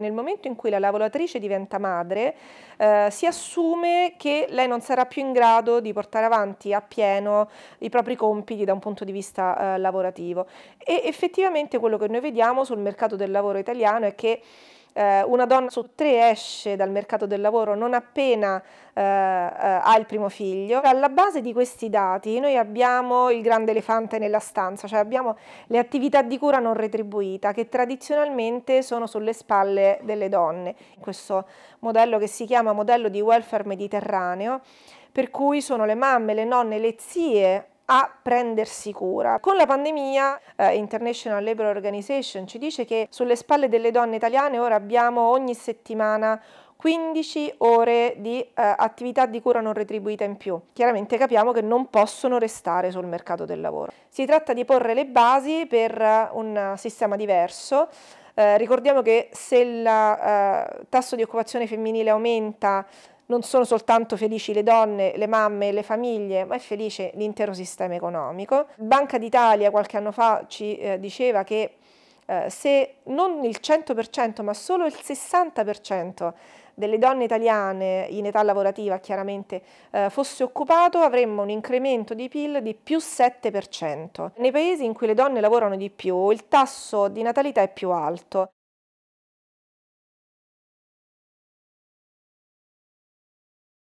Nel momento in cui la lavoratrice diventa madre, eh, si assume che lei non sarà più in grado di portare avanti a pieno i propri compiti da un punto di vista eh, lavorativo. E effettivamente quello che noi vediamo sul mercato del lavoro italiano è che eh, una donna su tre esce dal mercato del lavoro non appena eh, eh, ha il primo figlio. Alla base di questi dati noi abbiamo il grande elefante nella stanza, cioè abbiamo le attività di cura non retribuita che tradizionalmente sono sulle spalle delle donne. Questo modello che si chiama modello di welfare mediterraneo per cui sono le mamme, le nonne, le zie a prendersi cura. Con la pandemia eh, International Labour Organization ci dice che sulle spalle delle donne italiane ora abbiamo ogni settimana 15 ore di eh, attività di cura non retribuita in più. Chiaramente capiamo che non possono restare sul mercato del lavoro. Si tratta di porre le basi per eh, un sistema diverso. Eh, ricordiamo che se il eh, tasso di occupazione femminile aumenta non sono soltanto felici le donne, le mamme, le famiglie, ma è felice l'intero sistema economico. Banca d'Italia qualche anno fa ci eh, diceva che eh, se non il 100% ma solo il 60% delle donne italiane in età lavorativa chiaramente eh, fosse occupato avremmo un incremento di PIL di più 7%. Nei paesi in cui le donne lavorano di più il tasso di natalità è più alto.